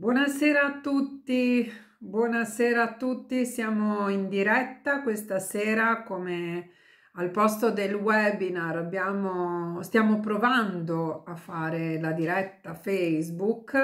Buonasera a tutti, buonasera a tutti, siamo in diretta questa sera come al posto del webinar abbiamo, stiamo provando a fare la diretta Facebook.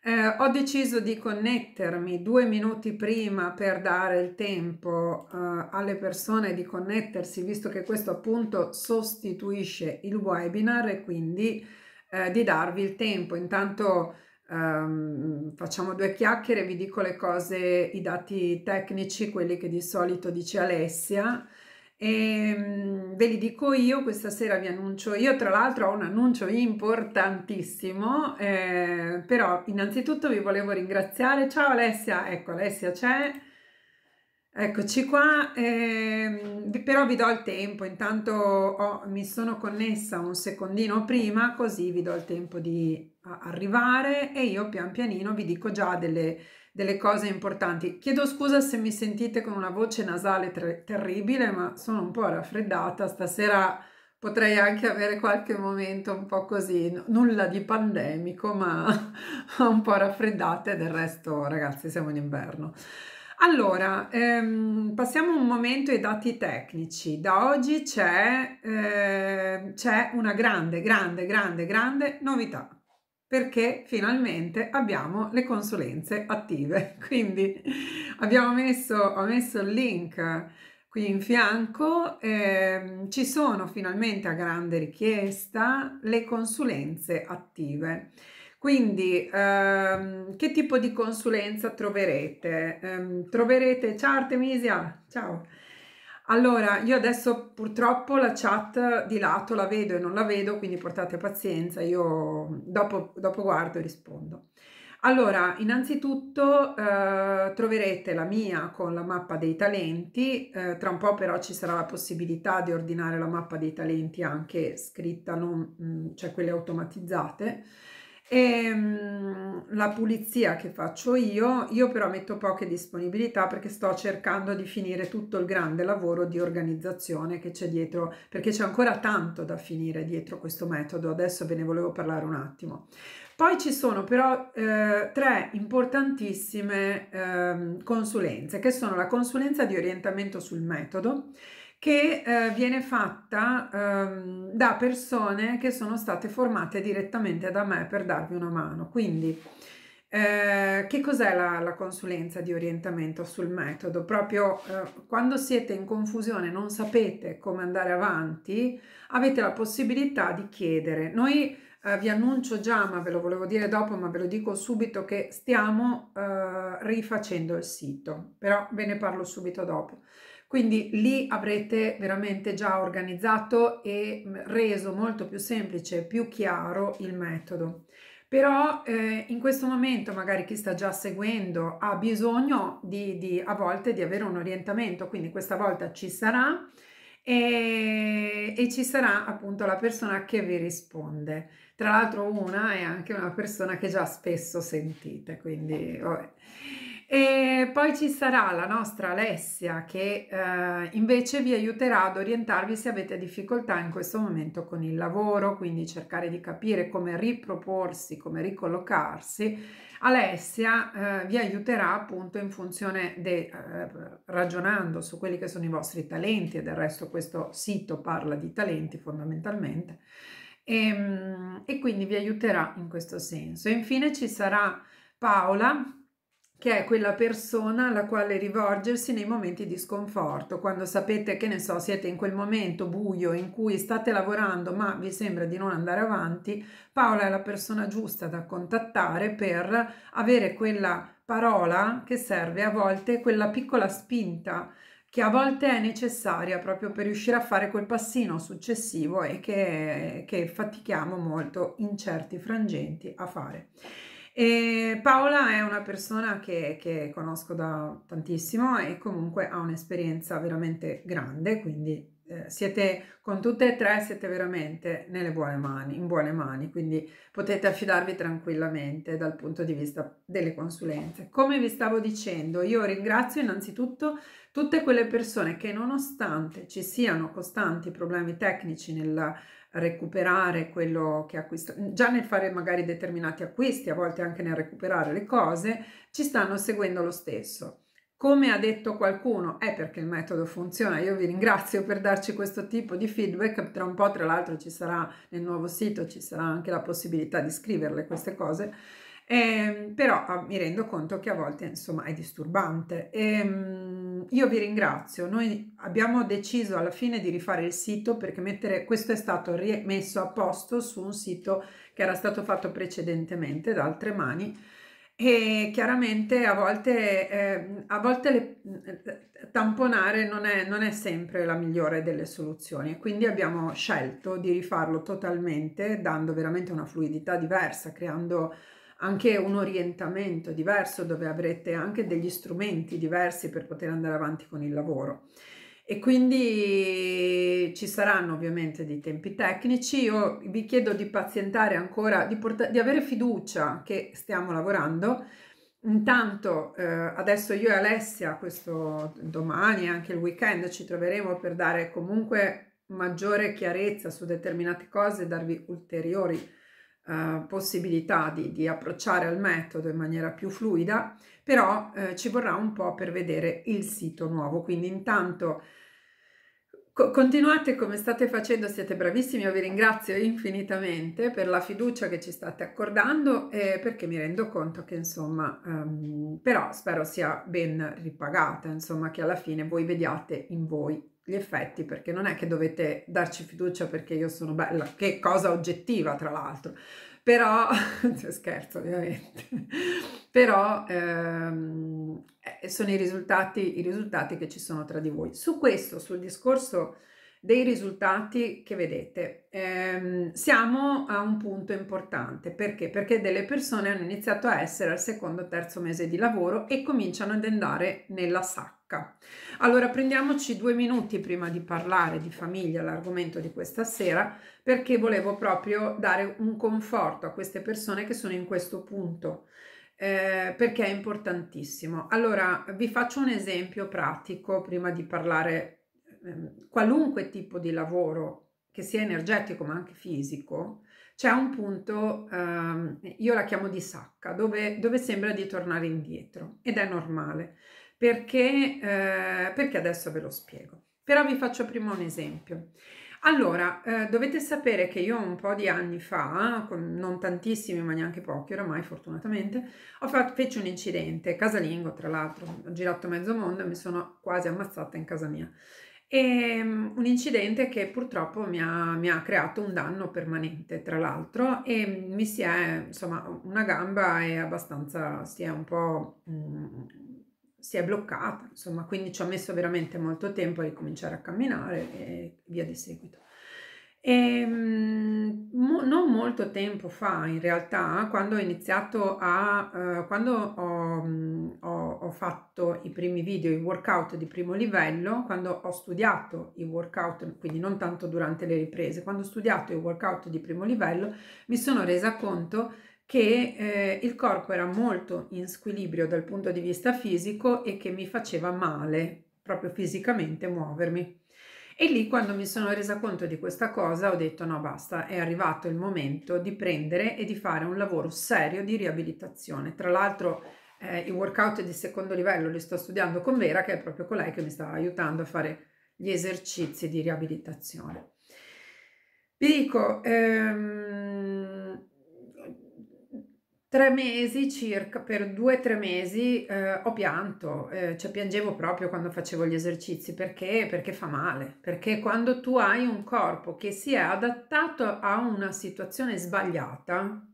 Eh, ho deciso di connettermi due minuti prima per dare il tempo eh, alle persone di connettersi, visto che questo appunto sostituisce il webinar e quindi eh, di darvi il tempo. Intanto Um, facciamo due chiacchiere, vi dico le cose, i dati tecnici, quelli che di solito dice Alessia. E ehm, ve li dico io, questa sera vi annuncio io, tra l'altro ho un annuncio importantissimo, eh, però innanzitutto vi volevo ringraziare, ciao Alessia, ecco Alessia c'è, Eccoci qua, ehm, però vi do il tempo, intanto ho, mi sono connessa un secondino prima così vi do il tempo di arrivare e io pian pianino vi dico già delle, delle cose importanti. Chiedo scusa se mi sentite con una voce nasale ter- terribile, ma sono un po' raffreddata. Stasera potrei anche avere qualche momento un po' così, n- nulla di pandemico, ma un po' raffreddata e del resto, ragazzi, siamo in inverno. Allora, ehm, passiamo un momento ai dati tecnici. Da oggi c'è, eh, c'è una grande, grande, grande, grande novità perché finalmente abbiamo le consulenze attive. Quindi abbiamo messo, ho messo il link qui in fianco, eh, ci sono finalmente a grande richiesta le consulenze attive. Quindi ehm, che tipo di consulenza troverete? Eh, troverete, ciao Artemisia, ciao! Allora, io adesso purtroppo la chat di lato la vedo e non la vedo, quindi portate pazienza, io dopo, dopo guardo e rispondo. Allora, innanzitutto eh, troverete la mia con la mappa dei talenti, eh, tra un po' però ci sarà la possibilità di ordinare la mappa dei talenti anche scritta, non, mh, mm, cioè quelle automatizzate. E ehm, la pulizia che faccio io, io però metto poche disponibilità perché sto cercando di finire tutto il grande lavoro di organizzazione che c'è dietro, perché c'è ancora tanto da finire dietro questo metodo, adesso ve ne volevo parlare un attimo. Poi ci sono però eh, tre importantissime eh, consulenze, che sono la consulenza di orientamento sul metodo, che eh, viene fatta ehm, da persone che sono state formate direttamente da me per darvi una mano. Quindi, eh, che cos'è la, la, consulenza di orientamento sul metodo? Proprio eh, quando siete in confusione, non sapete come andare avanti, avete la possibilità di chiedere. Noi eh, vi annuncio già, ma ve lo volevo dire dopo, ma ve lo dico subito che stiamo eh, rifacendo il sito, però ve ne parlo subito dopo. Quindi lì avrete veramente già organizzato e mm, reso molto più semplice, e più chiaro il metodo. Però eh, in questo momento magari chi sta già seguendo ha bisogno di, di, a volte di avere un orientamento, quindi questa volta ci sarà e, e ci sarà appunto la persona che vi risponde. Tra l'altro una è anche una persona che già spesso sentite, quindi vabbè. Oh, e poi ci sarà la nostra Alessia che eh, invece vi aiuterà ad orientarvi se avete difficoltà in questo momento con il lavoro, quindi cercare di capire come riproporsi, come ricollocarsi. Alessia eh, vi aiuterà appunto in funzione de, eh, ragionando su quelli che sono i vostri talenti e del resto questo sito parla di talenti fondamentalmente e, ehm, e quindi vi aiuterà in questo senso. E infine ci sarà Paola che è quella persona alla quale rivolgersi nei momenti di sconforto, quando sapete che ne so, siete in quel momento buio in cui state lavorando ma vi sembra di non andare avanti, Paola è la persona giusta da contattare per avere quella parola che serve a volte, quella piccola spinta che a volte è necessaria proprio per riuscire a fare quel passino successivo e che, che fatichiamo molto in certi frangenti a fare. E Paola è una persona che, che conosco da tantissimo e comunque ha un'esperienza veramente grande, quindi eh, siete con tutte e tre siete veramente nelle buone mani, in buone mani, quindi potete affidarvi tranquillamente dal punto di vista delle consulenze. Come vi stavo dicendo, io ringrazio innanzitutto tutte quelle persone che nonostante ci siano costanti problemi tecnici nella recuperare quello che acquisto, già nel fare magari determinati acquisti, a volte anche nel recuperare le cose, ci stanno seguendo lo stesso. Come ha detto qualcuno, è perché il metodo funziona. Io vi ringrazio per darci questo tipo di feedback. Tra un po', tra l'altro, ci sarà nel nuovo sito, ci sarà anche la possibilità di scriverle queste cose. Eh, però ah, mi rendo conto che a volte insomma è disturbante. Eh, io vi ringrazio, noi abbiamo deciso alla fine di rifare il sito perché mettere, questo è stato rimesso a posto su un sito che era stato fatto precedentemente da altre mani e chiaramente a volte, eh, a volte le, eh, tamponare non è, non è, sempre la migliore delle soluzioni quindi abbiamo scelto di rifarlo totalmente dando veramente una fluidità diversa, creando anche un orientamento diverso dove avrete anche degli strumenti diversi per poter andare avanti con il lavoro. E quindi ci saranno ovviamente dei tempi tecnici. Io vi chiedo di pazientare ancora, di, porta- di avere fiducia che stiamo lavorando. Intanto eh, adesso io e Alessia, questo domani anche il weekend, ci troveremo per dare comunque maggiore chiarezza su determinate cose, darvi ulteriori eh, possibilità di, di, approcciare al metodo in maniera più fluida, però eh, ci vorrà un po' per vedere il sito nuovo. Quindi intanto co- continuate come state facendo, siete bravissimi, io vi ringrazio infinitamente per la fiducia che ci state accordando eh, perché mi rendo conto che insomma, ehm, però spero sia ben ripagata, insomma che alla fine voi vediate in voi gli effetti, perché non è che dovete darci fiducia perché io sono bella, che cosa oggettiva tra l'altro, però, cioè, scherzo ovviamente, però ehm, eh, sono i risultati, i risultati che ci sono tra di voi. Su questo, sul discorso dei risultati che vedete. Eh, siamo a un punto importante perché? Perché delle persone hanno iniziato a essere al secondo terzo mese di lavoro e cominciano ad andare nella sacca tocca. Allora prendiamoci due minuti prima di parlare di famiglia, l'argomento di questa sera, perché volevo proprio dare un conforto a queste persone che sono in questo punto. Eh, perché è importantissimo. Allora, vi faccio un esempio pratico prima di parlare eh, qualunque tipo di lavoro, che sia energetico ma anche fisico, c'è un punto, eh, io la chiamo di sacca, dove, dove sembra di tornare indietro ed è normale perché, eh, perché adesso ve lo spiego. Però vi faccio prima un esempio. Allora, eh, dovete sapere che io un po' di anni fa, non tantissimi ma neanche pochi oramai fortunatamente, ho fatto, feci un incidente casalingo, tra l'altro ho girato mezzo mondo e mi sono quasi ammazzata in casa mia. E, um, un incidente che purtroppo mi ha, mi ha, creato un danno permanente, tra l'altro, e mi si è, insomma, una gamba è abbastanza, si è un po' mh, mm, si è bloccata, insomma, quindi ci ho messo veramente molto tempo a ricominciare a camminare e via di seguito. E, ehm, mo, non molto tempo fa, in realtà, quando ho iniziato a eh, quando ho, mm, ho, ho, fatto i primi video, i workout di primo livello, quando ho studiato i workout, quindi non tanto durante le riprese, quando ho studiato i workout di primo livello, mi sono resa conto che eh, il corpo era molto in squilibrio dal punto di vista fisico e che mi faceva male proprio fisicamente muovermi. E lì quando mi sono resa conto di questa cosa ho detto no basta, è arrivato il momento di prendere e di fare un lavoro serio di riabilitazione. Tra l'altro eh, i workout di secondo livello li sto studiando con Vera che è proprio colei che mi sta aiutando a fare gli esercizi di riabilitazione. Vi dico, ehm, tre mesi circa, per due o tre mesi eh, ho pianto, eh, cioè piangevo proprio quando facevo gli esercizi perché? perché fa male, perché quando tu hai un corpo che si è adattato a una situazione sbagliata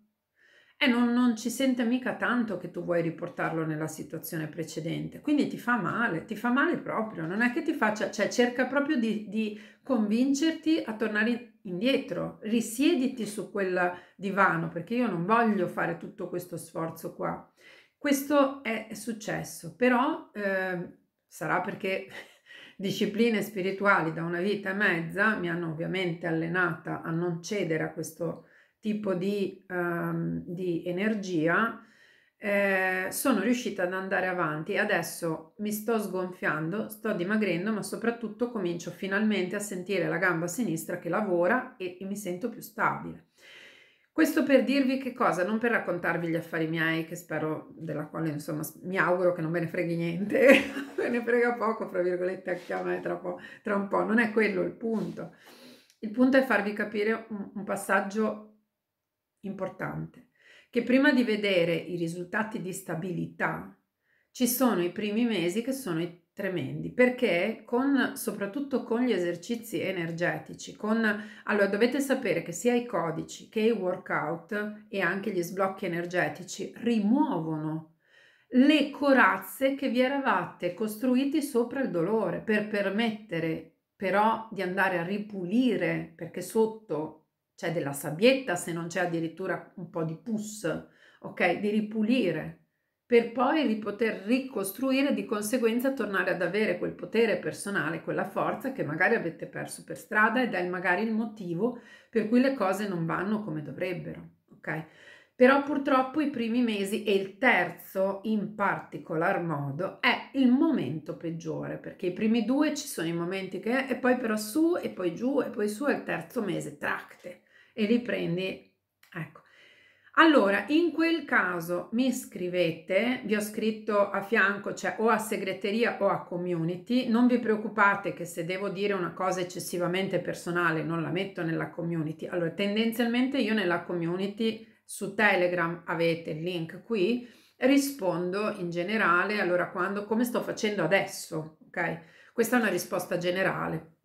e non, non ci sente mica tanto che tu vuoi riportarlo nella situazione precedente, quindi ti fa male, ti fa male proprio, non è che ti faccia, cioè cerca proprio di, di convincerti a tornare indietro, risiediti su quel divano perché io non voglio fare tutto questo sforzo qua. Questo è successo, però eh, sarà perché discipline spirituali da una vita e mezza mi hanno ovviamente allenata a non cedere a questo tipo di, um, di energia eh, sono riuscita ad andare avanti, adesso mi sto sgonfiando, sto dimagrendo, ma soprattutto comincio finalmente a sentire la gamba sinistra che lavora e, e mi sento più stabile. Questo per dirvi che cosa, non per raccontarvi gli affari miei, che spero, della quale insomma mi auguro che non ve ne freghi niente, ve ne frega poco, fra virgolette, a chiamare tra, tra, un po', non è quello il punto. Il punto è farvi capire un, un passaggio importante che prima di vedere i risultati di stabilità ci sono i primi mesi che sono tremendi perché con soprattutto con gli esercizi energetici con allora dovete sapere che sia i codici che i workout e anche gli sblocchi energetici rimuovono le corazze che vi eravate costruiti sopra il dolore per permettere però di andare a ripulire perché sotto c'è della sabbietta, se non c'è addirittura un po' di pus, ok? Di ripulire per poi di poter ricostruire e di conseguenza tornare ad avere quel potere personale, quella forza che magari avete perso per strada ed è magari il motivo per cui le cose non vanno come dovrebbero, ok? Però purtroppo i primi mesi e il terzo in particolar modo è il momento peggiore, perché i primi due ci sono i momenti che è, e poi però su e poi giù e poi su è il terzo mese tracte e li prendi. Ecco. Allora, in quel caso mi scrivete, vi ho scritto a fianco, cioè o a segreteria o a community, non vi preoccupate che se devo dire una cosa eccessivamente personale non la metto nella community. Allora, tendenzialmente io nella community su Telegram avete il link qui, rispondo in generale, allora quando, come sto facendo adesso, ok? Questa è una risposta generale.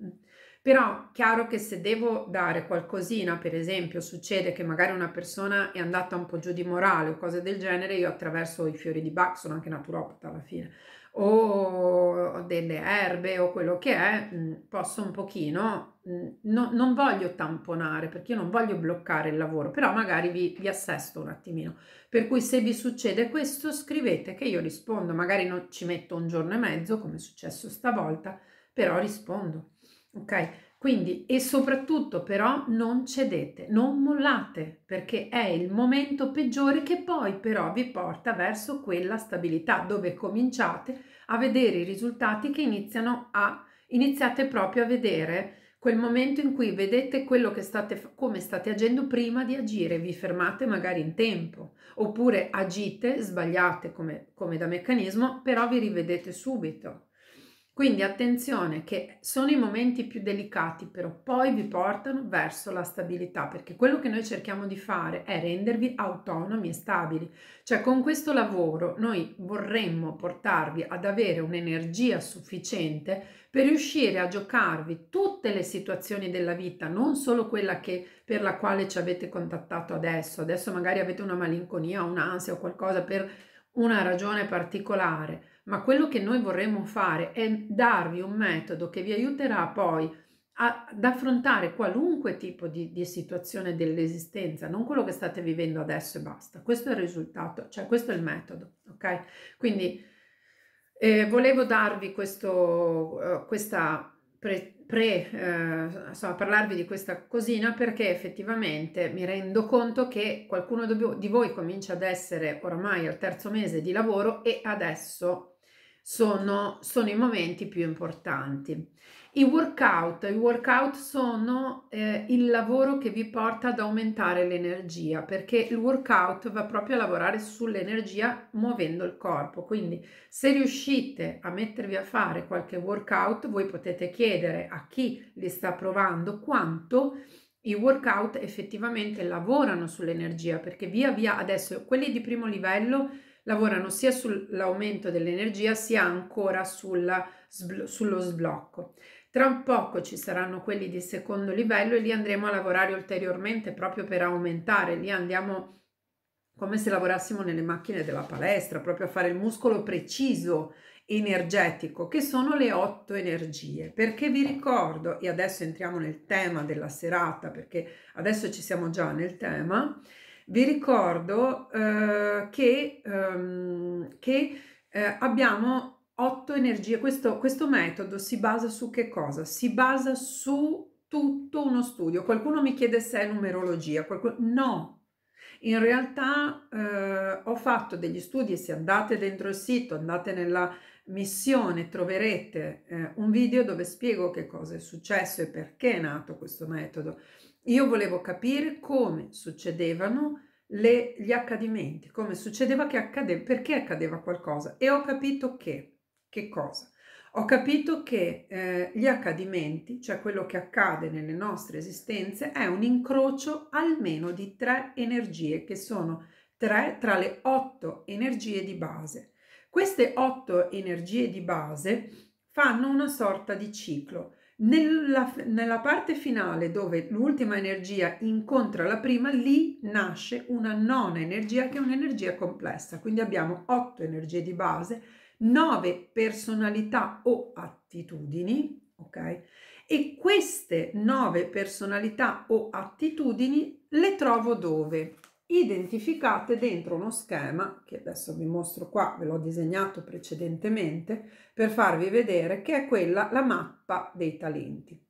Però chiaro che se devo dare qualcosina, per esempio, succede che magari una persona è andata un po' giù di morale o cose del genere, io attraverso i fiori di Bach, sono anche naturopata alla fine, o delle erbe o quello che è, mm, posso un pochino, mm, no, non voglio tamponare perché io non voglio bloccare il lavoro, però magari vi, vi, assesto un attimino. Per cui se vi succede questo scrivete che io rispondo, magari non ci metto un giorno e mezzo come è successo stavolta, però rispondo. Ok? Quindi e soprattutto però non cedete, non mollate, perché è il momento peggiore che poi però vi porta verso quella stabilità dove cominciate a vedere i risultati che iniziano a iniziate proprio a vedere quel momento in cui vedete quello che state come state agendo prima di agire, vi fermate magari in tempo, oppure agite, sbagliate come, come da meccanismo, però vi rivedete subito. Quindi attenzione che sono i momenti più delicati, però poi vi portano verso la stabilità, perché quello che noi cerchiamo di fare è rendervi autonomi e stabili. Cioè con questo lavoro noi vorremmo portarvi ad avere un'energia sufficiente per riuscire a giocarvi tutte le situazioni della vita, non solo quella che, per la quale ci avete contattato adesso. Adesso magari avete una malinconia, un'ansia o qualcosa per una ragione particolare ma quello che noi vorremmo fare è darvi un metodo che vi aiuterà poi ad affrontare qualunque tipo di, di situazione dell'esistenza, non quello che state vivendo adesso e basta. Questo è il risultato, cioè questo è il metodo, ok? Quindi eh, volevo darvi questo, uh, questa pre, pre eh, insomma, parlarvi di questa cosina perché effettivamente mi rendo conto che qualcuno di voi comincia ad essere oramai al terzo mese di lavoro e adesso sono, sono i momenti più importanti. I workout, I workout sono eh, il lavoro che vi porta ad aumentare l'energia, perché il workout va proprio a lavorare sull'energia muovendo il corpo. Quindi se riuscite a mettervi a fare qualche workout, voi potete chiedere a chi li sta provando quanto i workout effettivamente lavorano sull'energia, perché via via adesso quelli di primo livello lavorano sia sull'aumento dell'energia sia ancora sulla, sullo sblocco. Tra un poco ci saranno quelli di secondo livello e li andremo a lavorare ulteriormente proprio per aumentare, lì andiamo come se lavorassimo nelle macchine della palestra, proprio a fare il muscolo preciso energetico, che sono le otto energie. Perché vi ricordo, e adesso entriamo nel tema della serata, perché adesso ci siamo già nel tema, vi ricordo eh, che, ehm, che eh, abbiamo otto energie. Questo, questo metodo si basa su che cosa? Si basa su tutto uno studio. Qualcuno mi chiede se è numerologia, qualcuno... no. In realtà eh, ho fatto degli studi, se andate dentro il sito, andate nella missione, troverete eh, un video dove spiego che cosa è successo e perché è nato questo metodo. Io volevo capire come succedevano le, gli accadimenti, come succedeva che accadeva, perché accadeva qualcosa e ho capito che, che cosa? Ho capito che eh, gli accadimenti, cioè quello che accade nelle nostre esistenze, è un incrocio almeno di tre energie che sono tre tra le otto energie di base. Queste otto energie di base fanno una sorta di ciclo. Nella, nella, parte finale dove l'ultima energia incontra la prima, lì nasce una nona energia che è un'energia complessa. Quindi abbiamo otto energie di base, nove personalità o attitudini, ok? E queste nove personalità o attitudini le trovo dove? identificate dentro uno schema che adesso vi mostro qua, ve l'ho disegnato precedentemente per farvi vedere che è quella la mappa mappa dei talenti.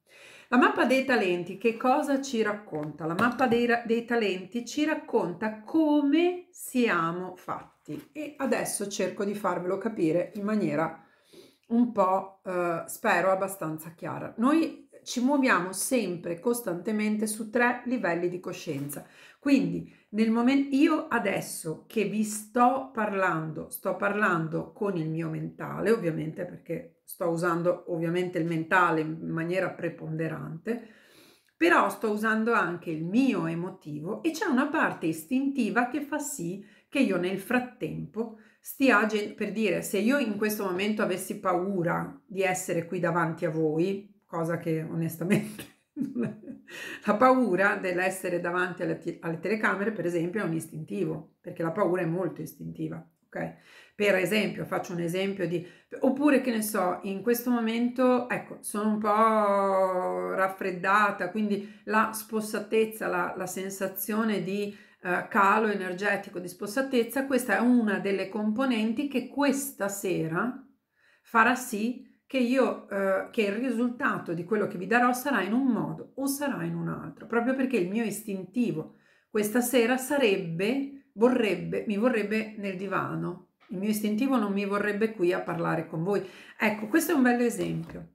La mappa dei talenti che cosa ci racconta? La mappa dei, dei talenti ci racconta come siamo fatti e adesso cerco di farvelo capire in maniera un po', eh, spero, abbastanza chiara. Noi ci muoviamo sempre costantemente su tre livelli di coscienza. Quindi, nel momento io adesso che vi sto parlando, sto parlando con il mio mentale, ovviamente perché sto usando ovviamente il mentale in maniera preponderante, però sto usando anche il mio emotivo e c'è una parte istintiva che fa sì che io nel frattempo stia agendo, per dire, se io in questo momento avessi paura di essere qui davanti a voi, cosa che onestamente la paura dell'essere davanti alle, alle telecamere, per esempio, è un istintivo, perché la paura è molto istintiva. Okay. Per esempio, faccio un esempio di... Oppure che ne so, in questo momento, ecco, sono un po' raffreddata, quindi la spossatezza, la, la sensazione di uh, calo energetico, di spossatezza, questa è una delle componenti che questa sera farà sì che io, uh, che il risultato di quello che vi darò sarà in un modo o sarà in un altro, proprio perché il mio istintivo questa sera sarebbe vorrebbe, mi vorrebbe nel divano, il mio istintivo non mi vorrebbe qui a parlare con voi. Ecco, questo è un bello esempio.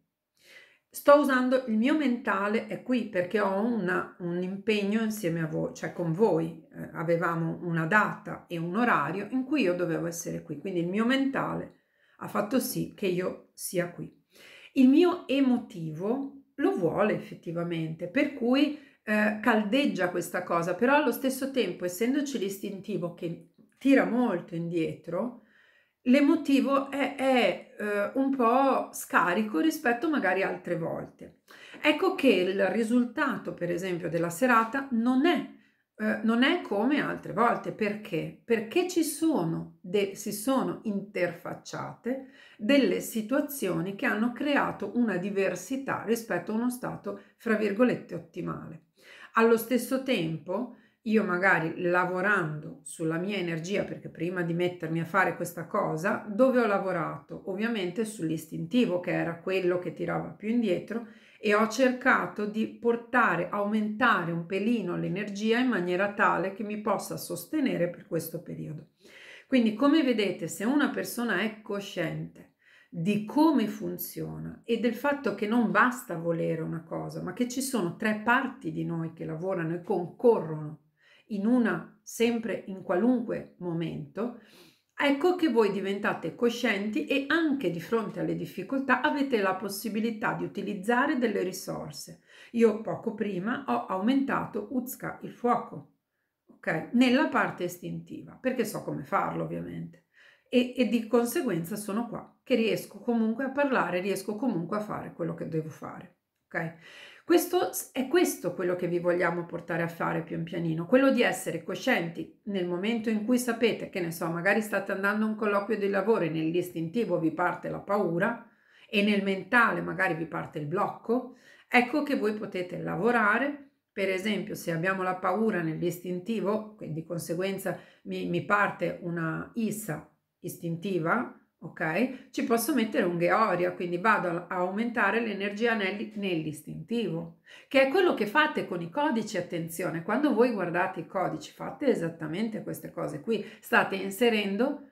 Sto usando il mio mentale, è qui perché ho una, un impegno insieme a voi, cioè con voi. Eh, avevamo una data e un orario in cui io dovevo essere qui, quindi il mio mentale ha fatto sì che io sia qui. Il mio emotivo lo vuole effettivamente, per cui eh, caldeggia questa cosa, però allo stesso tempo, essendoci l'istintivo che tira molto indietro, l'emotivo è, è eh, un po' scarico rispetto magari altre volte. Ecco che il risultato, per esempio, della serata non è, eh, non è come altre volte. Perché? Perché ci sono de- si sono interfacciate delle situazioni che hanno creato una diversità rispetto a uno stato, fra virgolette, ottimale. Allo stesso tempo, io magari lavorando sulla mia energia, perché prima di mettermi a fare questa cosa, dove ho lavorato? Ovviamente sull'istintivo, che era quello che tirava più indietro, e ho cercato di portare, aumentare un pelino l'energia in maniera tale che mi possa sostenere per questo periodo. Quindi, come vedete, se una persona è cosciente di come funziona e del fatto che non basta volere una cosa, ma che ci sono tre parti di noi che lavorano e concorrono in una sempre in qualunque momento, ecco che voi diventate coscienti e anche di fronte alle difficoltà avete la possibilità di utilizzare delle risorse. Io poco prima ho aumentato Uzka il fuoco, ok? Nella parte istintiva, perché so come farlo ovviamente e, e di conseguenza sono qua, che riesco comunque a parlare, riesco comunque a fare quello che devo fare. Okay. Questo è questo quello che vi vogliamo portare a fare pian pianino, quello di essere coscienti nel momento in cui sapete che ne so, magari state andando a un colloquio di lavoro e nell'istintivo vi parte la paura e nel mentale magari vi parte il blocco, ecco che voi potete lavorare per esempio, se abbiamo la paura nell'istintivo, quindi di conseguenza mi, mi parte una issa istintiva, ok? Ci posso mettere un Georia, quindi vado a aumentare l'energia nell'istintivo, che è quello che fate con i codici, attenzione, quando voi guardate i codici fate esattamente queste cose qui, state inserendo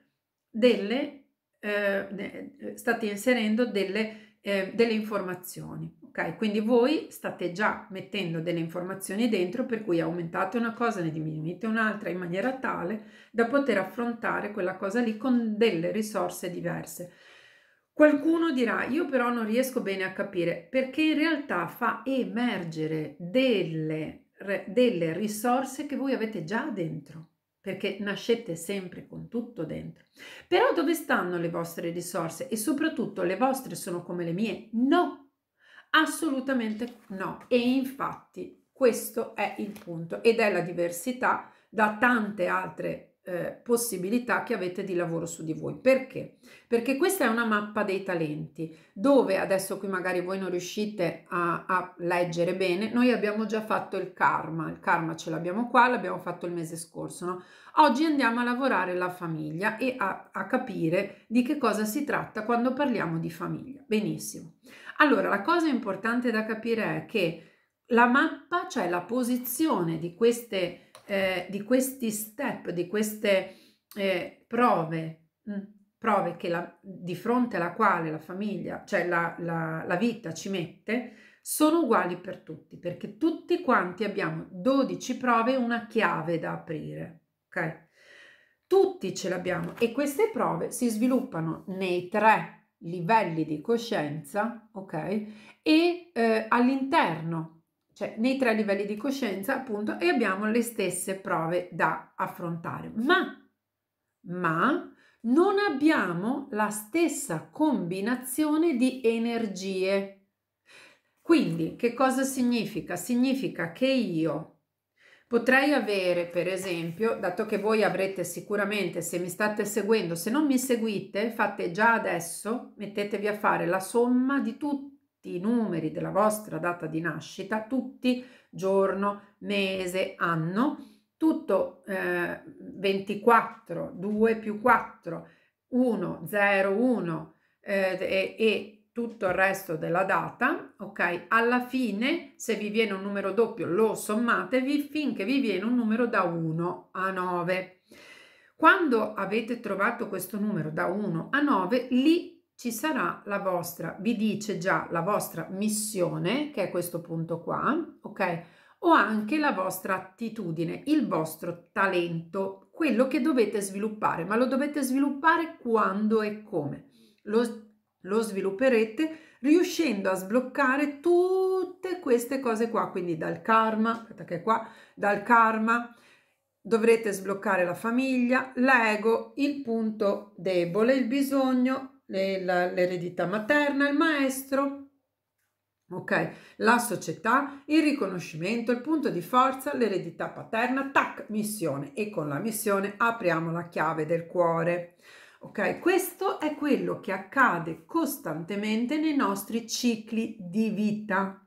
delle, eh, state inserendo delle, eh, delle informazioni, Ok, quindi voi state già mettendo delle informazioni dentro per cui aumentate una cosa, ne diminuite un'altra in maniera tale da poter affrontare quella cosa lì con delle risorse diverse. Qualcuno dirà, io però non riesco bene a capire perché in realtà fa emergere delle, delle risorse che voi avete già dentro perché nascete sempre con tutto dentro. Però dove stanno le vostre risorse? E soprattutto le vostre sono come le mie? No, Assolutamente no. E infatti questo è il punto ed è la diversità da tante altre eh, possibilità che avete di lavoro su di voi. Perché? Perché questa è una mappa dei talenti dove adesso qui magari voi non riuscite a, a leggere bene, noi abbiamo già fatto il karma, il karma ce l'abbiamo qua, l'abbiamo fatto il mese scorso. No? Oggi andiamo a lavorare la famiglia e a, a capire di che cosa si tratta quando parliamo di famiglia. Benissimo. Allora, la cosa importante da capire è che la mappa, cioè la posizione di, queste, eh, di questi step, di queste eh, prove, mh, mm, prove che la, di fronte alla quale la famiglia, cioè la, la, la vita ci mette, sono uguali per tutti, perché tutti quanti abbiamo 12 prove e una chiave da aprire. Ok? Tutti ce l'abbiamo e queste prove si sviluppano nei tre livelli di coscienza, ok? E eh, all'interno, cioè nei tre livelli di coscienza, appunto, e abbiamo le stesse prove da affrontare. Ma, ma non abbiamo la stessa combinazione di energie. Quindi, che cosa significa? Significa che io Potrei avere, per esempio, dato che voi avrete sicuramente, se mi state seguendo, se non mi seguite, fate già adesso, mettetevi a fare la somma di tutti i numeri della vostra data di nascita, tutti giorno, mese, anno, tutto eh, 24, 2 più 4, 1, 0, 1 eh, e, e tutto il resto della data, ok? Alla fine, se vi viene un numero doppio, lo sommatevi finché vi viene un numero da 1 a 9. Quando avete trovato questo numero da 1 a 9, lì ci sarà la vostra, vi dice già la vostra missione, che è questo punto qua, ok? O anche la vostra attitudine, il vostro talento, quello che dovete sviluppare, ma lo dovete sviluppare quando e come. Lo lo svilupperete riuscendo a sbloccare tutte queste cose qua, quindi dal karma, che qua, dal karma dovrete sbloccare la famiglia, l'ego, il punto debole, il bisogno, l'eredità materna, il maestro, ok? La società, il riconoscimento, il punto di forza, l'eredità paterna, tac, missione e con la missione apriamo la chiave del cuore. Ok, questo è quello che accade costantemente nei nostri cicli di vita.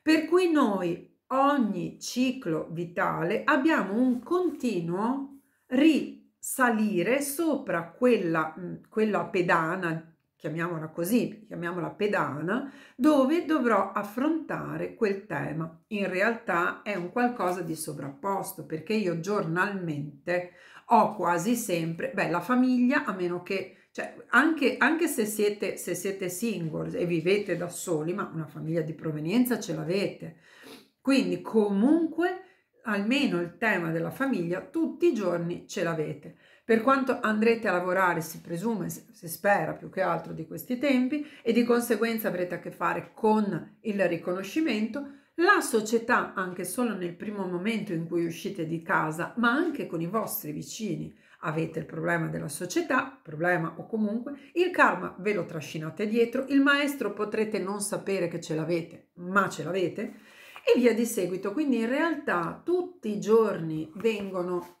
Per cui noi ogni ciclo vitale abbiamo un continuo risalire sopra quella, mm, quella pedana, chiamiamola così, chiamiamola pedana, dove dovrò affrontare quel tema. In realtà è un qualcosa di sovrapposto perché io giornalmente ho quasi sempre, beh, la famiglia, a meno che, cioè, anche, anche se, siete, se siete single e vivete da soli, ma una famiglia di provenienza ce l'avete. Quindi comunque almeno il tema della famiglia tutti i giorni ce l'avete. Per quanto andrete a lavorare, si presume, si spera più che altro di questi tempi e di conseguenza avrete a che fare con il riconoscimento, la società, anche solo nel primo momento in cui uscite di casa, ma anche con i vostri vicini, avete il problema della società, problema o comunque, il karma ve lo trascinate dietro, il maestro potrete non sapere che ce l'avete, ma ce l'avete, e via di seguito. Quindi in realtà tutti i giorni vengono,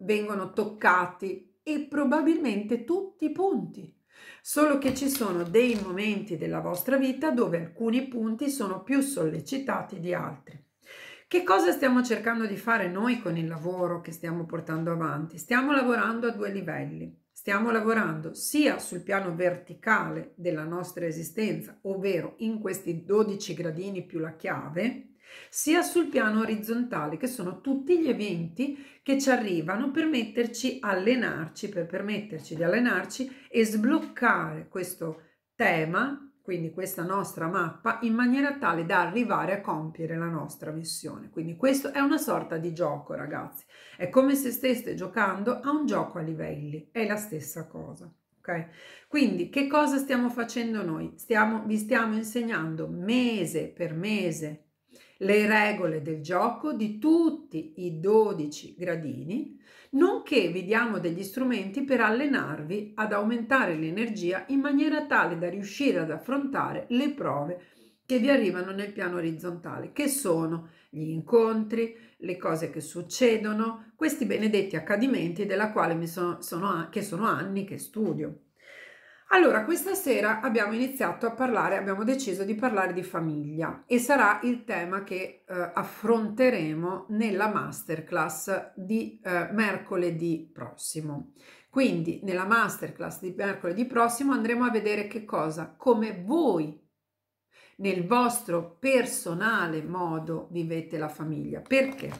vengono toccati e probabilmente tutti i punti Solo che ci sono dei momenti della vostra vita dove alcuni punti sono più sollecitati di altri. Che cosa stiamo cercando di fare noi con il lavoro che stiamo portando avanti? Stiamo lavorando a due livelli. Stiamo lavorando sia sul piano verticale della nostra esistenza, ovvero in questi 12 gradini più la chiave, sia sul piano orizzontale, che sono tutti gli eventi che ci arrivano per metterci allenarci, per permetterci di allenarci e sbloccare questo tema, quindi questa nostra mappa, in maniera tale da arrivare a compiere la nostra missione. Quindi questo è una sorta di gioco, ragazzi. È come se steste giocando a un gioco a livelli, è la stessa cosa. Quindi che cosa stiamo facendo noi? Stiamo, vi stiamo insegnando mese per mese le regole del gioco di tutti i 12 gradini, nonché vi diamo degli strumenti per allenarvi ad aumentare l'energia in maniera tale da riuscire ad affrontare le prove che vi arrivano nel piano orizzontale, che sono gli incontri, le cose che succedono, questi benedetti accadimenti della quale mi sono, sono, che sono anni che studio. Allora, questa sera abbiamo iniziato a parlare, abbiamo deciso di parlare di famiglia e sarà il tema che eh, affronteremo nella masterclass di eh, mercoledì prossimo. Quindi, nella masterclass di mercoledì prossimo andremo a vedere che cosa, come voi nel vostro personale modo vivete la famiglia. Perché?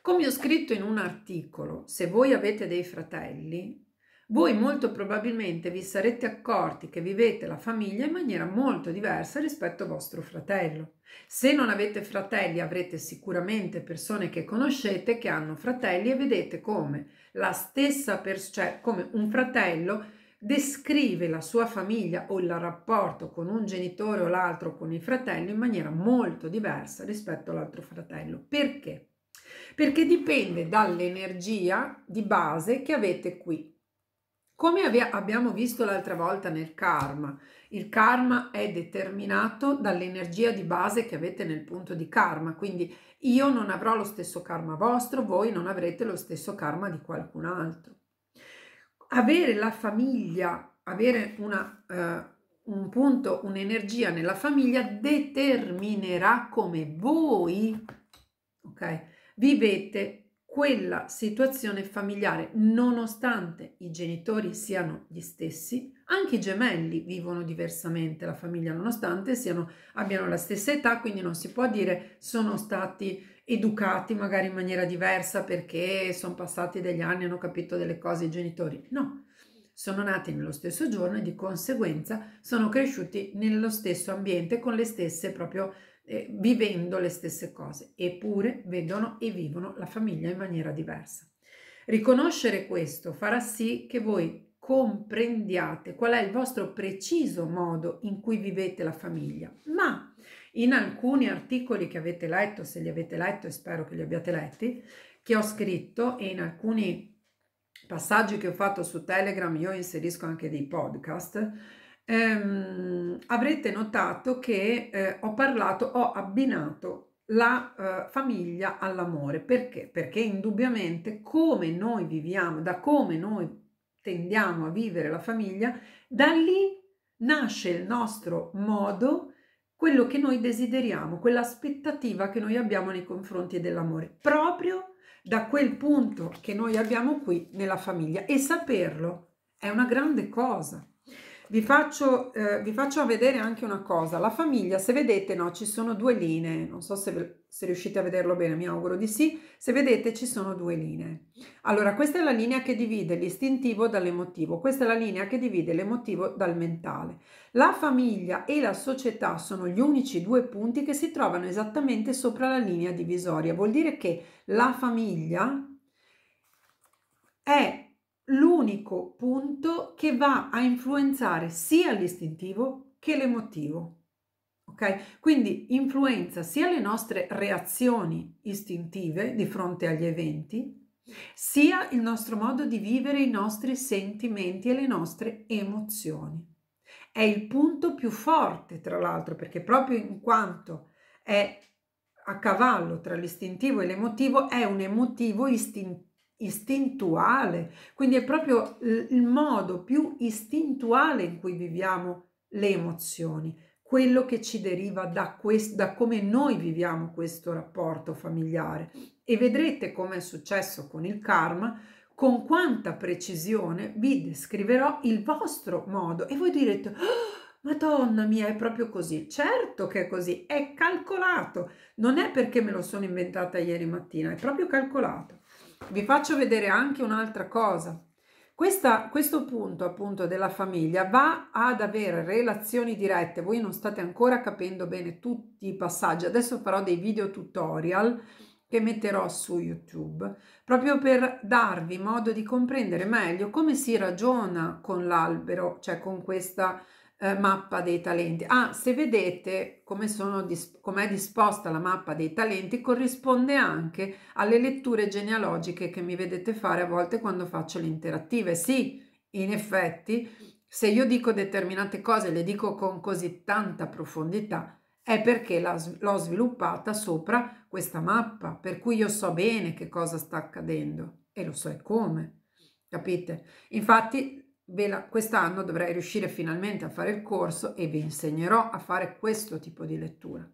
Come ho scritto in un articolo, se voi avete dei fratelli, voi molto probabilmente vi sarete accorti che vivete la famiglia in maniera molto diversa rispetto a vostro fratello. Se non avete fratelli avrete sicuramente persone che conoscete che hanno fratelli e vedete come la stessa persona, cioè come un fratello descrive la sua famiglia o il rapporto con un genitore o l'altro con il fratello in maniera molto diversa rispetto all'altro fratello. Perché? Perché dipende dall'energia di base che avete qui come abbiamo visto l'altra volta nel karma, il karma è determinato dall'energia di base che avete nel punto di karma, quindi io non avrò lo stesso karma vostro, voi non avrete lo stesso karma di qualcun altro. Avere la famiglia, avere una, uh, un punto, un'energia nella famiglia determinerà come voi, ok? Vivete quella situazione familiare, nonostante i genitori siano gli stessi, anche i gemelli vivono diversamente la famiglia, nonostante siano, abbiano la stessa età, quindi non si può dire sono stati educati magari in maniera diversa perché sono passati degli anni, hanno capito delle cose i genitori. No, sono nati nello stesso giorno e di conseguenza sono cresciuti nello stesso ambiente con le stesse proprio eh, vivendo le stesse cose, eppure vedono e vivono la famiglia in maniera diversa. Riconoscere questo farà sì che voi comprendiate qual è il vostro preciso modo in cui vivete la famiglia, ma in alcuni articoli che avete letto, se li avete letto e spero che li abbiate letti, che ho scritto e in alcuni passaggi che ho fatto su Telegram, io inserisco anche dei podcast, ehm, avrete notato che eh, ho parlato, ho abbinato la eh, famiglia all'amore. Perché? Perché indubbiamente come noi viviamo, da come noi tendiamo a vivere la famiglia, da lì nasce il nostro modo, quello che noi desideriamo, quell'aspettativa che noi abbiamo nei confronti dell'amore, proprio da quel punto che noi abbiamo qui nella famiglia. E saperlo è una grande cosa vi faccio, eh, vi faccio vedere anche una cosa. La famiglia, se vedete, no, ci sono due linee. Non so se, se riuscite a vederlo bene, mi auguro di sì. Se vedete, ci sono due linee. Allora, questa è la linea che divide l'istintivo dall'emotivo. Questa è la linea che divide l'emotivo dal mentale. La famiglia e la società sono gli unici due punti che si trovano esattamente sopra la linea divisoria. Vuol dire che la famiglia è l'unico punto che va a influenzare sia l'istintivo che l'emotivo. Okay? Quindi influenza sia le nostre reazioni istintive di fronte agli eventi, sia il nostro modo di vivere i nostri sentimenti e le nostre emozioni. È il punto più forte, tra l'altro, perché proprio in quanto è a cavallo tra l'istintivo e l'emotivo, è un emotivo istintivo istintuale, quindi è proprio il modo più istintuale in cui viviamo le emozioni, quello che ci deriva da, questo, da come noi viviamo questo rapporto familiare. E vedrete come è successo con il karma, con quanta precisione vi descriverò il vostro modo e voi direte... Oh, Madonna mia, è proprio così. Certo che è così, è calcolato. Non è perché me lo sono inventata ieri mattina, è proprio calcolato. Vi faccio vedere anche un'altra cosa. Questa, questo punto appunto della famiglia va ad avere relazioni dirette. Voi non state ancora capendo bene tutti i passaggi. Adesso farò dei video tutorial che metterò su YouTube proprio per darvi modo di comprendere meglio come si ragiona con l'albero, cioè con questa eh, mappa dei talenti. Ah, se vedete come è dis- disposta la mappa dei talenti, corrisponde anche alle letture genealogiche che mi vedete fare a volte quando faccio le interattive. Sì, in effetti, se io dico determinate cose e le dico con così tanta profondità, è perché la, l'ho sviluppata sopra questa mappa, per cui io so bene che cosa sta accadendo e lo so e come. Capite? Infatti quest'anno dovrei riuscire finalmente a fare il corso e vi insegnerò a fare questo tipo di lettura.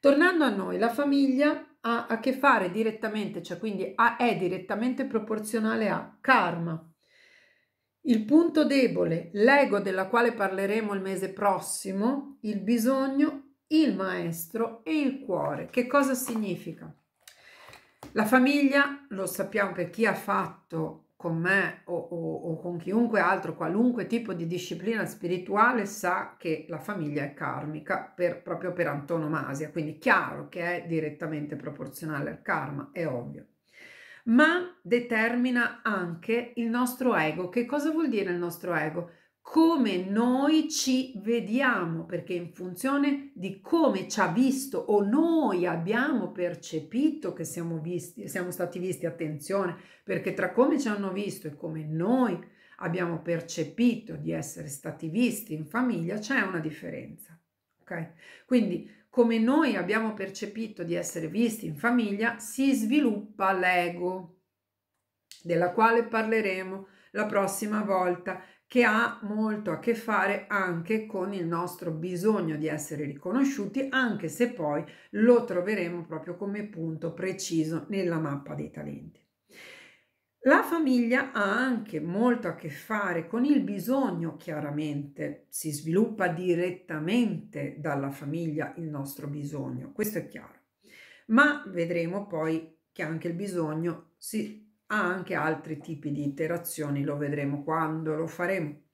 Tornando a noi, la famiglia ha a che fare direttamente, cioè quindi a, è direttamente proporzionale a karma. Il punto debole, l'ego della quale parleremo il mese prossimo, il bisogno, il maestro e il cuore. Che cosa significa? La famiglia, lo sappiamo per chi ha fatto con me o, o, o, con chiunque altro, qualunque tipo di disciplina spirituale, sa che la famiglia è karmica per, proprio per antonomasia, quindi chiaro che è direttamente proporzionale al karma, è ovvio. Ma determina anche il nostro ego. Che cosa vuol dire il nostro ego? come noi ci vediamo, perché in funzione di come ci ha visto o noi abbiamo percepito che siamo, visti, siamo stati visti, attenzione, perché tra come ci hanno visto e come noi abbiamo percepito di essere stati visti in famiglia c'è una differenza. Okay? Quindi come noi abbiamo percepito di essere visti in famiglia si sviluppa l'ego, della quale parleremo la prossima volta che ha molto a che fare anche con il nostro bisogno di essere riconosciuti, anche se poi lo troveremo proprio come punto preciso nella mappa dei talenti. La famiglia ha anche molto a che fare con il bisogno, chiaramente, si sviluppa direttamente dalla famiglia il nostro bisogno, questo è chiaro, ma vedremo poi che anche il bisogno si ha anche altri tipi di interazioni, lo vedremo quando lo faremo.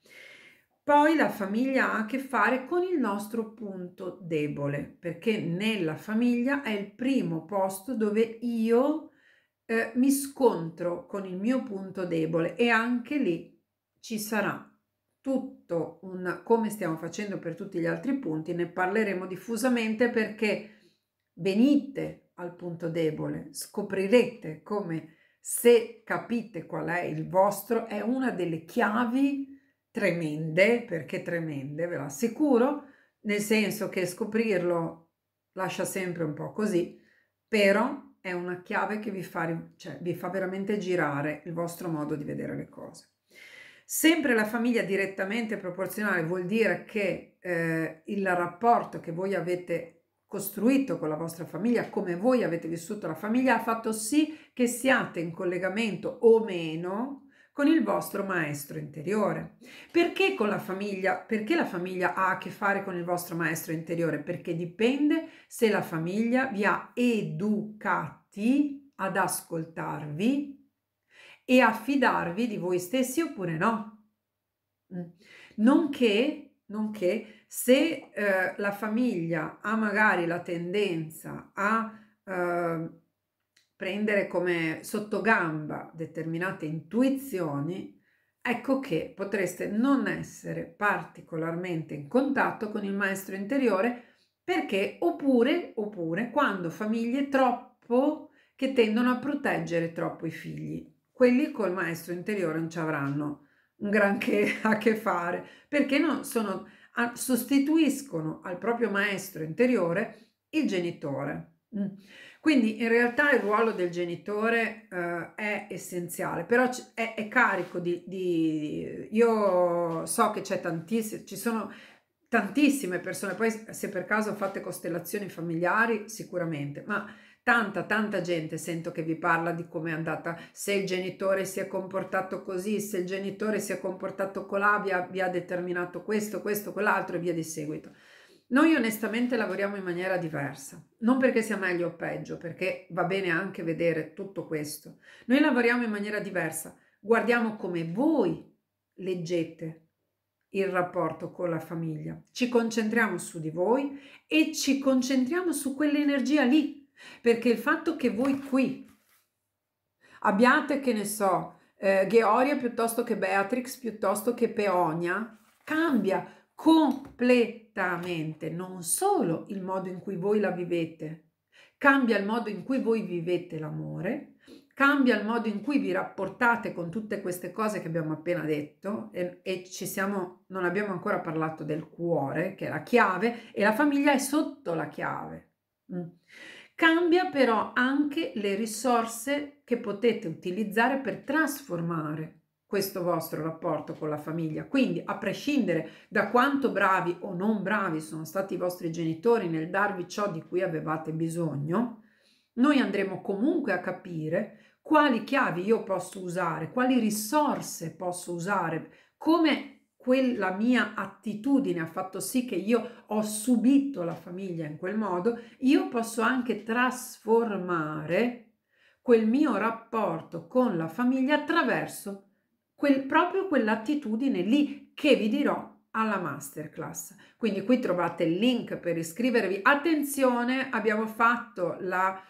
Poi la famiglia ha a che fare con il nostro punto debole, perché nella famiglia è il primo posto dove io eh, mi scontro con il mio punto debole e anche lì ci sarà tutto un come stiamo facendo per tutti gli altri punti, ne parleremo diffusamente perché venite al punto debole, scoprirete come se capite qual è il vostro, è una delle chiavi tremende, perché tremende, ve lo assicuro, nel senso che scoprirlo lascia sempre un po' così, però è una chiave che vi fa, cioè, vi fa veramente girare il vostro modo di vedere le cose. Sempre la famiglia direttamente proporzionale vuol dire che eh, il rapporto che voi avete costruito con la vostra famiglia, come voi avete vissuto la famiglia, ha fatto sì che siate in collegamento o meno con il vostro maestro interiore. Perché con la famiglia? Perché la famiglia ha a che fare con il vostro maestro interiore? Perché dipende se la famiglia vi ha educati ad ascoltarvi e a fidarvi di voi stessi oppure no. Nonché, mm. nonché se eh, la famiglia ha magari la tendenza a eh, prendere come sottogamba determinate intuizioni, ecco che potreste non essere particolarmente in contatto con il maestro interiore perché oppure, oppure quando famiglie troppo che tendono a proteggere troppo i figli. Quelli col maestro interiore non ci avranno un granché a che fare perché non sono sostituiscono al proprio maestro interiore il genitore. Mm. Quindi in realtà il ruolo del genitore uh, è essenziale, però è, è carico di, di, Io so che c'è tantissimo, ci sono tantissime persone, poi se per caso fate costellazioni familiari sicuramente, ma Tanta, tanta gente sento che vi parla di come è andata, se il genitore si è comportato così, se il genitore si è comportato colà, vi ha, vi ha determinato questo, questo, quell'altro e via di seguito. Noi onestamente lavoriamo in maniera diversa, non perché sia meglio o peggio, perché va bene anche vedere tutto questo. Noi lavoriamo in maniera diversa, guardiamo come voi leggete il rapporto con la famiglia, ci concentriamo su di voi e ci concentriamo su quell'energia lì perché il fatto che voi qui abbiate, che ne so, eh, Georia piuttosto che Beatrix, piuttosto che Peonia, cambia completamente non solo il modo in cui voi la vivete, cambia il modo in cui voi vivete l'amore, cambia il modo in cui vi rapportate con tutte queste cose che abbiamo appena detto e, e ci siamo, non abbiamo ancora parlato del cuore, che è la chiave, e la famiglia è sotto la chiave. Mm. Cambia però anche le risorse che potete utilizzare per trasformare questo vostro rapporto con la famiglia. Quindi, a prescindere da quanto bravi o non bravi sono stati i vostri genitori nel darvi ciò di cui avevate bisogno, noi andremo comunque a capire quali chiavi io posso usare, quali risorse posso usare, come quella mia attitudine ha fatto sì che io ho subito la famiglia in quel modo, io posso anche trasformare quel mio rapporto con la famiglia attraverso quel, proprio quell'attitudine lì che vi dirò alla masterclass. Quindi qui trovate il link per iscrivervi. Attenzione, abbiamo fatto la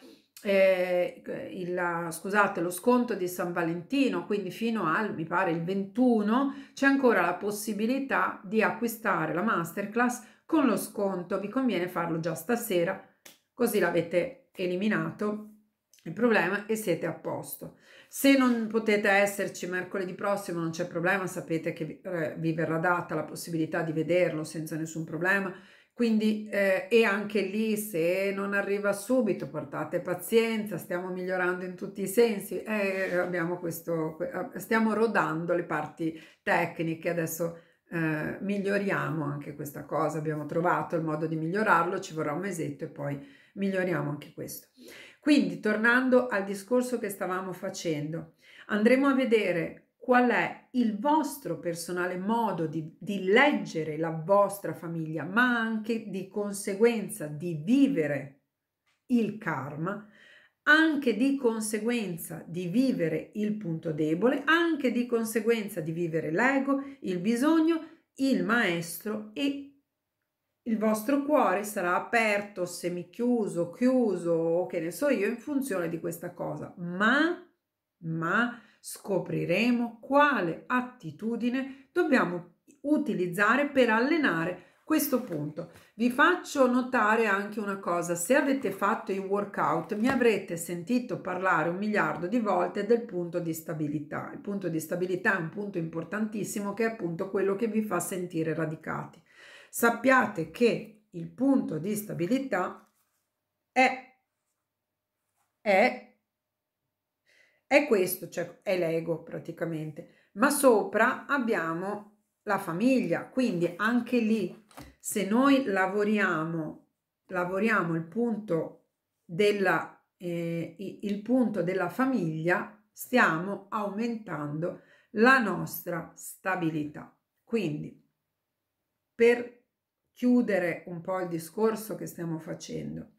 eh, il, scusate, lo sconto di San Valentino, quindi fino al, mi pare, il 21, c'è ancora la possibilità di acquistare la masterclass con lo sconto. Vi conviene farlo già stasera, così l'avete eliminato il problema e siete a posto. Se non potete esserci mercoledì prossimo, non c'è problema, sapete che vi, eh, vi verrà data la possibilità di vederlo senza nessun problema quindi, eh, e anche lì, se non arriva subito, portate pazienza, stiamo migliorando in tutti i sensi, eh, abbiamo questo, ah, stiamo rodando le parti tecniche, adesso eh, miglioriamo anche questa cosa, abbiamo trovato il modo di migliorarlo, ci vorrà un mesetto e poi miglioriamo anche questo. Quindi, tornando al discorso che stavamo facendo, andremo a vedere qual è il vostro personale modo di, di, leggere la vostra famiglia, ma anche di conseguenza di vivere il karma, anche di conseguenza di vivere il punto debole, anche di conseguenza di vivere l'ego, il bisogno, il maestro e il vostro cuore sarà aperto, semichiuso, chiuso, o che ne so io, in funzione di questa cosa. Ma, ma, scopriremo quale attitudine dobbiamo utilizzare per allenare questo punto. Vi faccio notare anche una cosa, se avete fatto i workout mi avrete sentito parlare un miliardo di volte del punto di stabilità. Il punto di stabilità è un punto importantissimo che è appunto quello che vi fa sentire radicati. Sappiate che il punto di stabilità è, è è questo, cioè è l'ego praticamente, ma sopra abbiamo la famiglia, quindi anche lì se noi lavoriamo, lavoriamo il punto della, eh, il punto della famiglia, stiamo aumentando la nostra stabilità. Quindi, per chiudere un po' il discorso che stiamo facendo,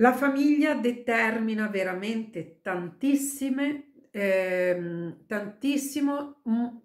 la famiglia determina veramente tantissime, ehm, tantissimo, m, mm,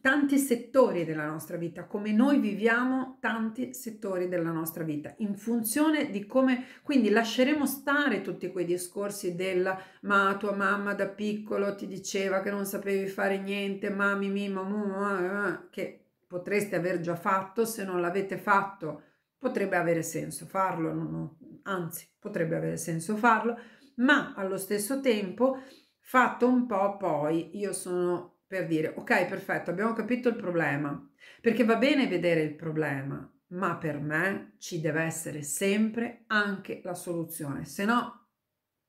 tanti settori della nostra vita, come noi viviamo tanti settori della nostra vita, in funzione di come, quindi lasceremo stare tutti quei discorsi del ma tua mamma da piccolo ti diceva che non sapevi fare niente, ma mamma, mi, che potreste aver già fatto se non l'avete fatto, potrebbe avere senso farlo, non, anzi potrebbe avere senso farlo, ma allo stesso tempo fatto un po' poi io sono per dire ok perfetto abbiamo capito il problema, perché va bene vedere il problema, ma per me ci deve essere sempre anche la soluzione, se no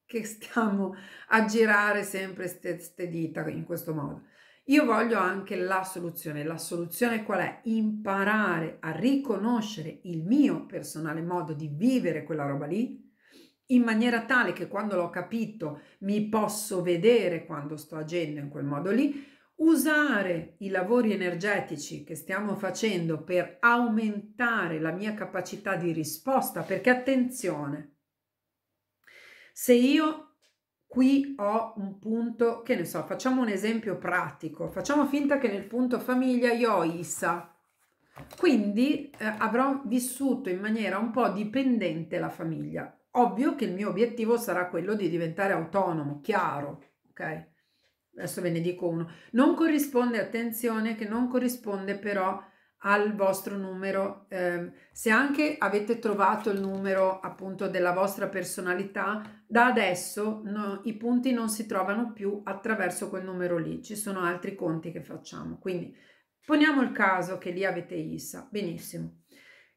che stiamo a girare sempre queste dita in questo modo. Io voglio anche la soluzione. La soluzione qual è? Imparare a riconoscere il mio personale modo di vivere quella roba lì in maniera tale che quando l'ho capito mi posso vedere quando sto agendo in quel modo lì, usare i lavori energetici che stiamo facendo per aumentare la mia capacità di risposta, perché attenzione, se io qui ho un punto, che ne so, facciamo un esempio pratico, facciamo finta che nel punto famiglia io ho Issa, quindi eh, avrò vissuto in maniera un po' dipendente la famiglia. Ovvio che il mio obiettivo sarà quello di diventare autonomo, chiaro, ok? Adesso ve ne dico uno. Non corrisponde, attenzione, che non corrisponde però al vostro numero, eh, se anche avete trovato il numero appunto della vostra personalità, da adesso no, i punti non si trovano più attraverso quel numero lì, ci sono altri conti che facciamo. Quindi poniamo il caso che lì avete issa benissimo.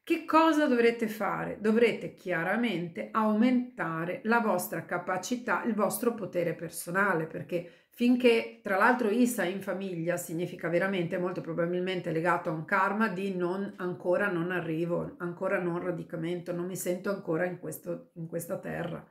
Che cosa dovrete fare? Dovrete chiaramente aumentare la vostra capacità, il vostro potere personale, perché finché tra l'altro Isa in famiglia significa veramente molto probabilmente legato a un karma di non ancora non arrivo, ancora non radicamento, non mi sento ancora in, questo, in questa terra.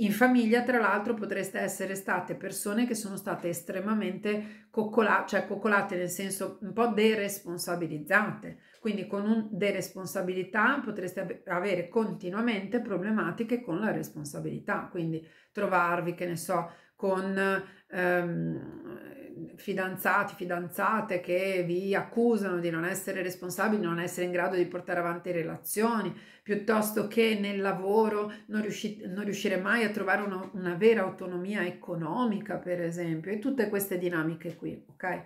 In famiglia, tra l'altro, potreste essere state persone che sono state estremamente coccolate, cioè coccolate nel senso un po' deresponsabilizzate. Quindi con un deresponsabilità potreste avere continuamente problematiche con la responsabilità. Quindi trovarvi, che ne so, con ehm, fidanzati, fidanzate che vi accusano di non essere responsabili, non essere in grado di portare avanti relazioni, piuttosto che nel lavoro non, riusci- non riuscire mai a trovare uno, una vera autonomia economica, per esempio, e tutte queste dinamiche qui, ok?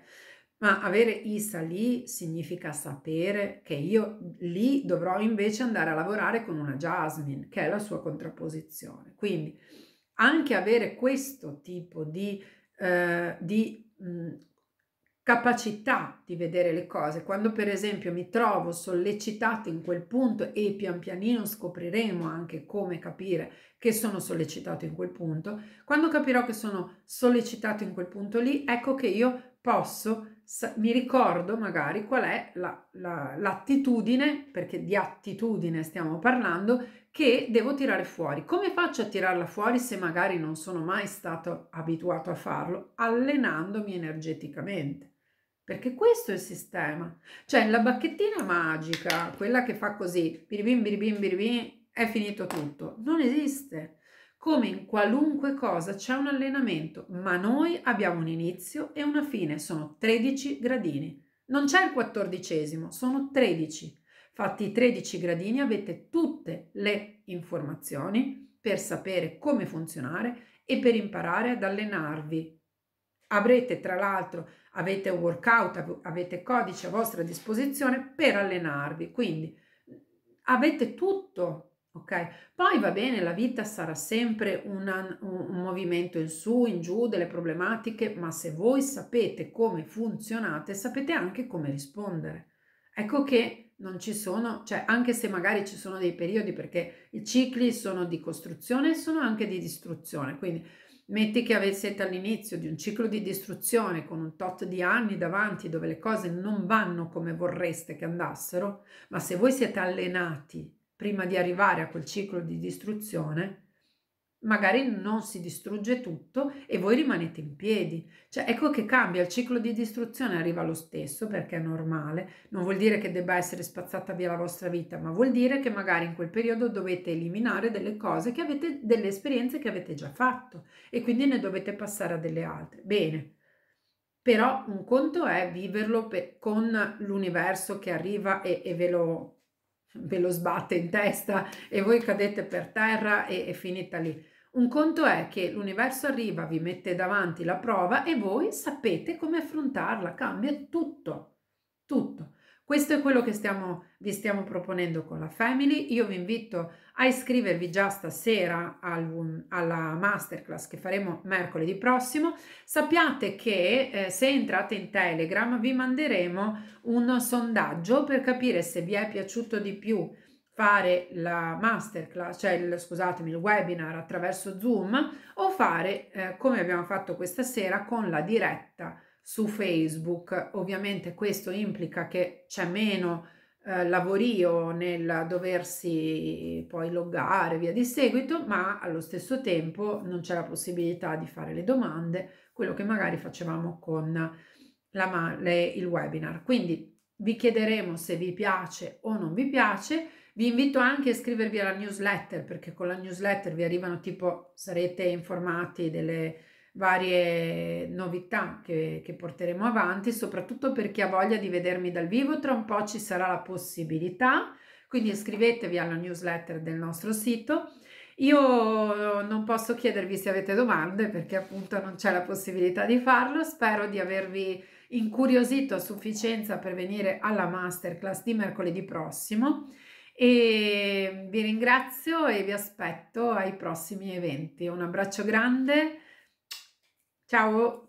Ma avere ISA lì significa sapere che io lì dovrò invece andare a lavorare con una Jasmine, che è la sua contrapposizione. Quindi anche avere questo tipo di, eh, di mh, capacità di vedere le cose. Quando per esempio mi trovo sollecitato in quel punto e pian pianino scopriremo anche come capire che sono sollecitato in quel punto, quando capirò che sono sollecitato in quel punto lì, ecco che io posso mi ricordo magari qual è la, la, l'attitudine, perché di attitudine stiamo parlando, che devo tirare fuori. Come faccio a tirarla fuori se magari non sono mai stato abituato a farlo? Allenandomi energeticamente. Perché questo è il sistema. Cioè la bacchettina magica, quella che fa così, biribim, biribim, biribim, è finito tutto. Non esiste. Come in qualunque cosa c'è un allenamento, ma noi abbiamo un inizio e una fine, sono 13 gradini. Non c'è il quattordicesimo, sono 13. Fatti i 13 gradini avete tutte le informazioni per sapere come funzionare e per imparare ad allenarvi. Avrete tra l'altro, avete un workout, avete codici a vostra disposizione per allenarvi, quindi avete tutto ok? Poi va bene, la vita sarà sempre un, un movimento in su, in giù, delle problematiche, ma se voi sapete come funzionate, sapete anche come rispondere. Ecco che non ci sono, cioè anche se magari ci sono dei periodi perché i cicli sono di costruzione e sono anche di distruzione, quindi metti che siete all'inizio di un ciclo di distruzione con un tot di anni davanti dove le cose non vanno come vorreste che andassero, ma se voi siete allenati prima di arrivare a quel ciclo di distruzione, magari non si distrugge tutto e voi rimanete in piedi. Cioè, ecco che cambia, il ciclo di distruzione arriva lo stesso perché è normale, non vuol dire che debba essere spazzata via la vostra vita, ma vuol dire che magari in quel periodo dovete eliminare delle cose che avete, delle esperienze che avete già fatto e quindi ne dovete passare a delle altre. Bene. Però un conto è viverlo per, con l'universo che arriva e, e ve lo ve lo sbatte in testa e voi cadete per terra e è finita lì. Un conto è che l'universo arriva, vi mette davanti la prova e voi sapete come affrontarla, cambia tutto, tutto. Questo è quello che stiamo, vi stiamo proponendo con la Family. Io vi invito a a iscrivervi già stasera al, alla masterclass che faremo mercoledì prossimo. Sappiate che eh, se entrate in Telegram vi manderemo un sondaggio per capire se vi è piaciuto di più fare la masterclass, cioè il, scusatemi, il webinar attraverso Zoom o fare eh, come abbiamo fatto questa sera con la diretta su Facebook. Ovviamente questo implica che c'è meno eh, lavorio nel doversi poi loggare via di seguito, ma allo stesso tempo non c'è la possibilità di fare le domande, quello che magari facevamo con la, le, il webinar. Quindi vi chiederemo se vi piace o non vi piace. Vi invito anche a iscrivervi alla newsletter perché con la newsletter vi arrivano tipo sarete informati delle varie novità che, che, porteremo avanti, soprattutto per chi ha voglia di vedermi dal vivo, tra un po' ci sarà la possibilità, quindi iscrivetevi alla newsletter del nostro sito. Io non posso chiedervi se avete domande perché appunto non c'è la possibilità di farlo, spero di avervi incuriosito a sufficienza per venire alla masterclass di mercoledì prossimo e vi ringrazio e vi aspetto ai prossimi eventi. Un abbraccio grande Ciao!